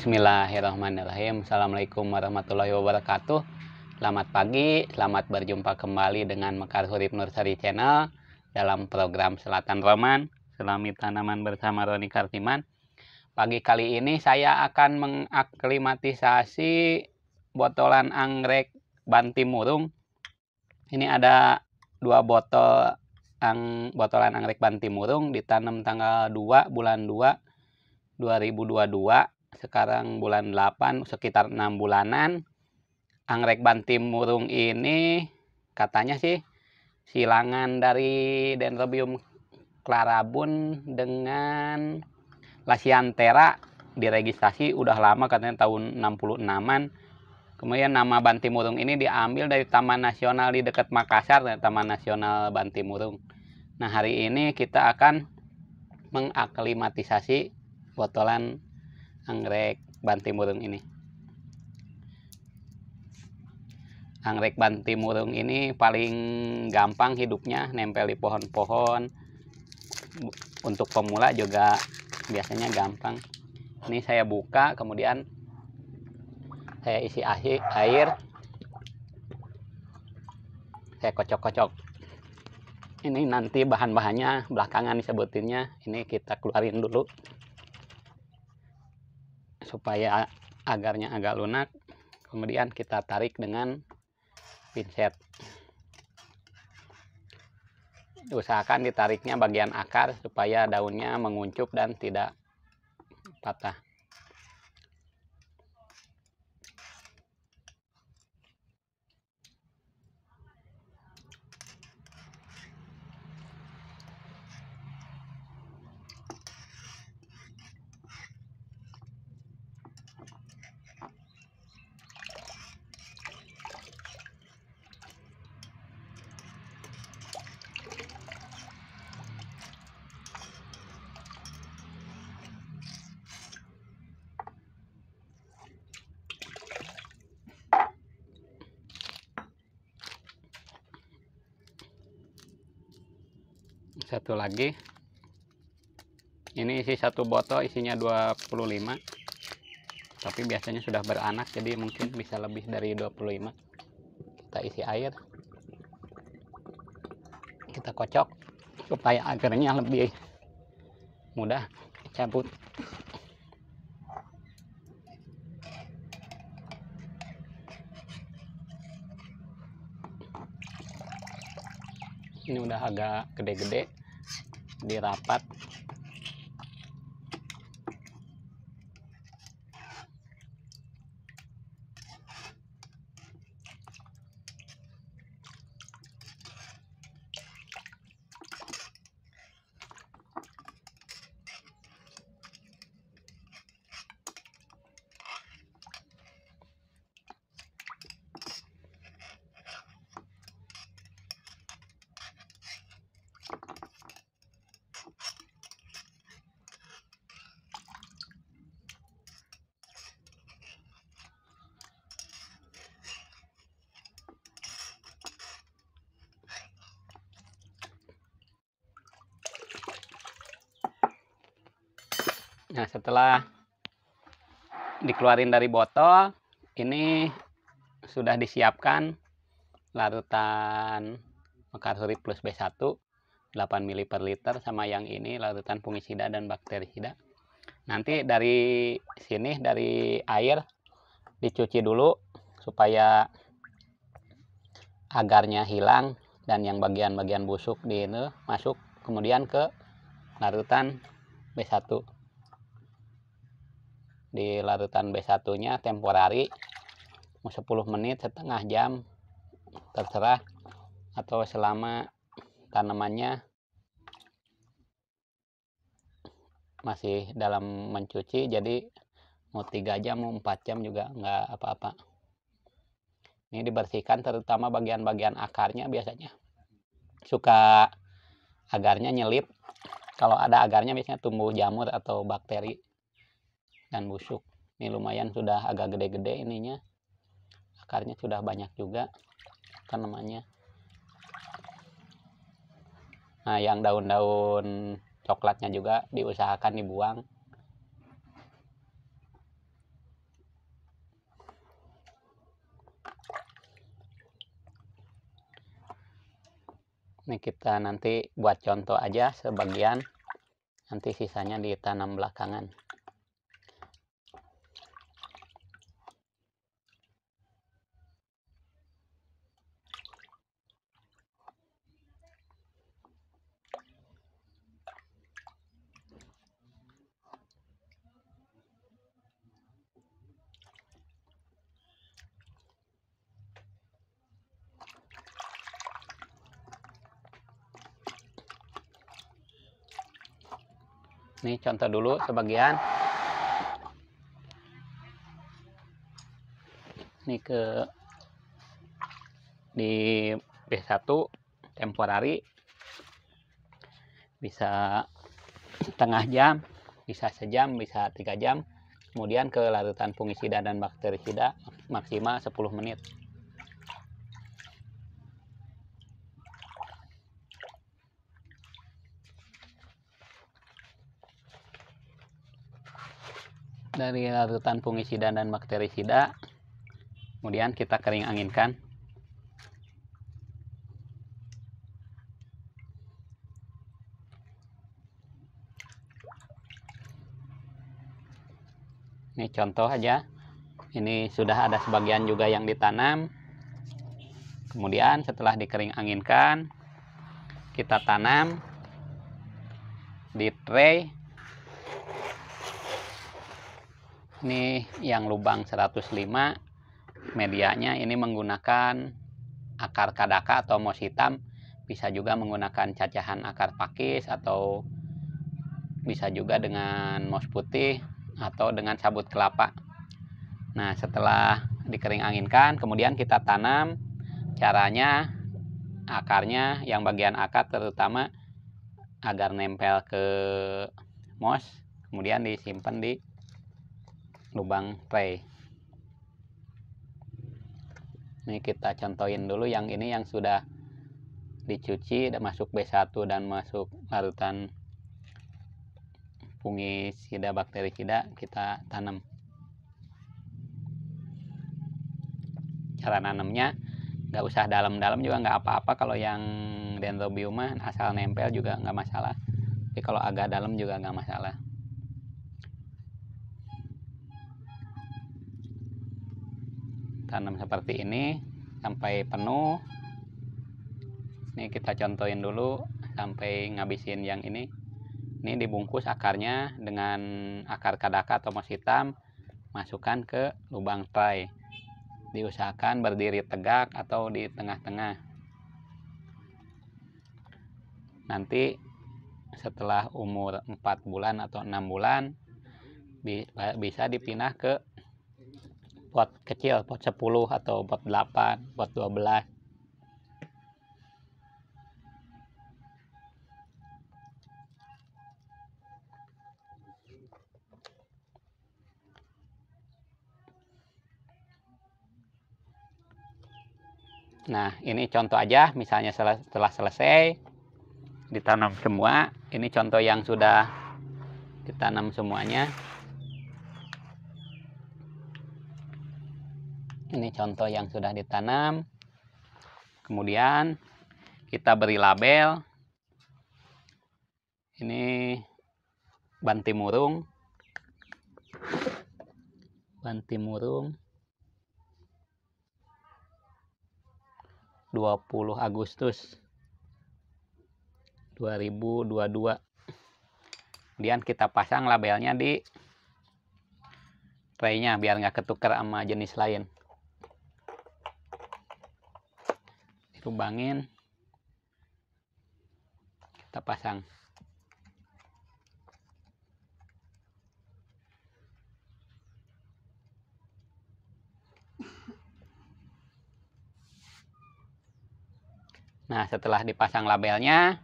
Bismillahirrahmanirrahim. Assalamualaikum warahmatullahi wabarakatuh. Selamat pagi, selamat berjumpa kembali dengan Mekar Hurib Nursari Channel dalam program Selatan Roman, Selami Tanaman bersama Roni Kartiman. Pagi kali ini saya akan mengaklimatisasi botolan anggrek banti murung. Ini ada dua botol ang botolan anggrek banti murung ditanam tanggal 2 bulan 2 2022 sekarang bulan 8 sekitar 6 bulanan anggrek bantim murung ini katanya sih silangan dari dendrobium clarabun dengan lasiantera diregistrasi udah lama katanya tahun 66-an Kemudian nama Bantimurung ini diambil dari Taman Nasional di dekat Makassar, Taman Nasional Bantimurung. Nah, hari ini kita akan mengaklimatisasi botolan anggrek banti murung ini anggrek banti murung ini paling gampang hidupnya nempel di pohon-pohon untuk pemula juga biasanya gampang ini saya buka kemudian saya isi air saya kocok-kocok ini nanti bahan-bahannya belakangan disebutinnya ini kita keluarin dulu supaya agarnya agak lunak kemudian kita tarik dengan pinset usahakan ditariknya bagian akar supaya daunnya menguncup dan tidak patah satu lagi ini isi satu botol isinya 25 tapi biasanya sudah beranak jadi mungkin bisa lebih dari 25 kita isi air kita kocok supaya agarnya lebih mudah cabut ini udah agak gede-gede di rapat Nah, setelah dikeluarin dari botol, ini sudah disiapkan larutan suri plus B1 8 ml per liter sama yang ini larutan fungisida dan bakterisida. Nanti dari sini dari air dicuci dulu supaya agarnya hilang dan yang bagian-bagian busuk di ini masuk kemudian ke larutan B1 di larutan B1 nya temporari mau 10 menit setengah jam terserah atau selama tanamannya masih dalam mencuci jadi mau tiga jam mau empat jam juga nggak apa-apa ini dibersihkan terutama bagian-bagian akarnya biasanya suka agarnya nyelip kalau ada agarnya biasanya tumbuh jamur atau bakteri dan busuk ini lumayan sudah agak gede-gede ininya akarnya sudah banyak juga kan namanya. nah yang daun-daun coklatnya juga diusahakan dibuang ini kita nanti buat contoh aja sebagian nanti sisanya ditanam belakangan Ini contoh dulu sebagian. Ini ke di B1 temporari bisa setengah jam, bisa sejam, bisa tiga jam. Kemudian ke larutan fungisida dan bakterisida maksimal 10 menit. dari larutan fungisida dan bakterisida kemudian kita kering anginkan ini contoh aja ini sudah ada sebagian juga yang ditanam kemudian setelah dikering anginkan kita tanam di tray ini yang lubang 105 medianya ini menggunakan akar kadaka atau mos hitam bisa juga menggunakan cacahan akar pakis atau bisa juga dengan mos putih atau dengan sabut kelapa nah setelah dikering anginkan kemudian kita tanam caranya akarnya yang bagian akar terutama agar nempel ke mos kemudian disimpan di lubang tray ini kita contohin dulu yang ini yang sudah dicuci dan masuk B1 dan masuk larutan fungisida bakterisida kita tanam cara nanamnya nggak usah dalam-dalam juga nggak apa-apa kalau yang dendrobium asal nempel juga nggak masalah tapi kalau agak dalam juga nggak masalah tanam seperti ini sampai penuh ini kita contohin dulu sampai ngabisin yang ini ini dibungkus akarnya dengan akar kadaka atau mas hitam masukkan ke lubang tray diusahakan berdiri tegak atau di tengah-tengah nanti setelah umur 4 bulan atau enam bulan bisa dipindah ke pot kecil, pot 10 atau pot 8, pot 12. Nah, ini contoh aja, misalnya setelah selesai ditanam semua, ini contoh yang sudah ditanam semuanya. Ini contoh yang sudah ditanam. Kemudian kita beri label. Ini banti murung. Banti murung. 20 Agustus 2022. Kemudian kita pasang labelnya di traynya biar nggak ketukar sama jenis lain. lubangin kita pasang Nah, setelah dipasang labelnya,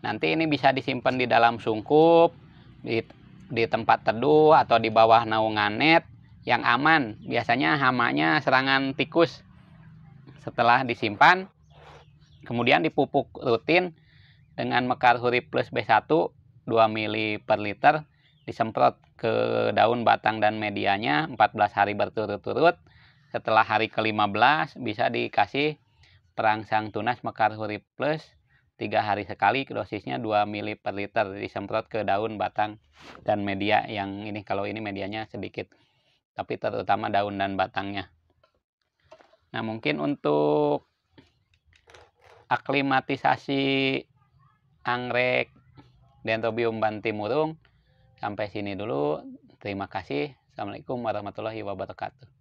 nanti ini bisa disimpan di dalam sungkup, di, di tempat teduh, atau di bawah naungan net yang aman. Biasanya hamanya serangan tikus. Setelah disimpan, Kemudian dipupuk rutin dengan mekar Mekarhuri Plus B1 2 mili per liter disemprot ke daun batang dan medianya 14 hari berturut-turut. Setelah hari ke-15 bisa dikasih perangsang tunas mekar Mekarhuri Plus 3 hari sekali dosisnya 2 mili per liter disemprot ke daun, batang, dan media yang ini kalau ini medianya sedikit tapi terutama daun dan batangnya. Nah, mungkin untuk aklimatisasi anggrek dendrobium bantimurung sampai sini dulu terima kasih assalamualaikum warahmatullahi wabarakatuh